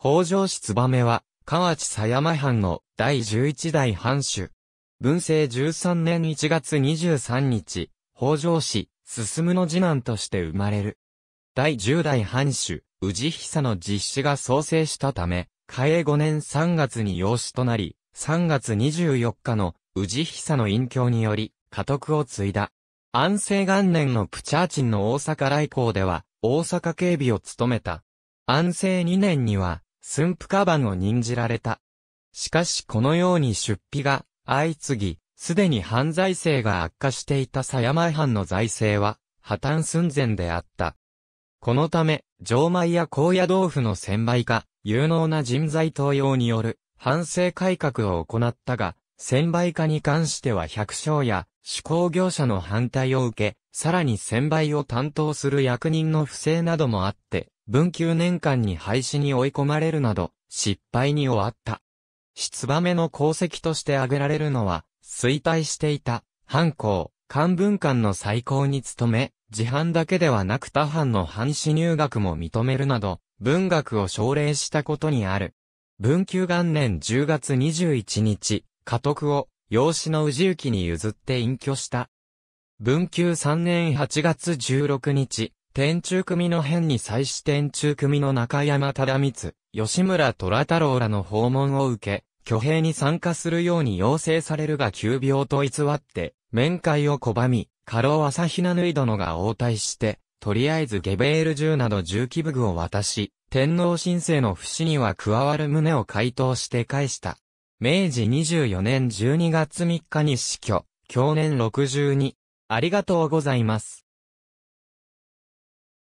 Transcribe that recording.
北条氏燕は、河内狭山藩の第11代藩主。文政13年1月23日、北条氏、進の次男として生まれる。第10代藩主、宇治久の実施が創生したため、嘉永5年3月に養子となり、3月24日の宇治久の隠居により、家督を継いだ。安政元年のプチャーチンの大阪来航では、大阪警備を務めた。安政2年には、駿府カバンを任じられた。しかしこのように出費が相次ぎ、すでに犯罪性が悪化していた狭山藩の財政は破綻寸前であった。このため、錠米や高野豆腐の専売化、有能な人材登用による反省改革を行ったが、専売化に関しては百姓や手工業者の反対を受け、さらに専売を担当する役人の不正などもあって、文久年間に廃止に追い込まれるなど、失敗に終わった。出馬目の功績として挙げられるのは、衰退していた、藩校、漢文館の再興に努め、自藩だけではなく他藩の藩士入学も認めるなど、文学を奨励したことにある。文久元年10月21日、家督を、養子の氏行に譲って隠居した。文久3年8月16日、天中組の変に際し天中組の中山忠光、吉村虎太郎らの訪問を受け、挙兵に参加するように要請されるが急病と偽って、面会を拒み、過労朝比奈縫殿が応対して、とりあえずゲベール銃など銃器武具を渡し、天皇神聖の不死には加わる旨を回答して返した。明治24年12月3日に死去、去年62。ありがとうございます。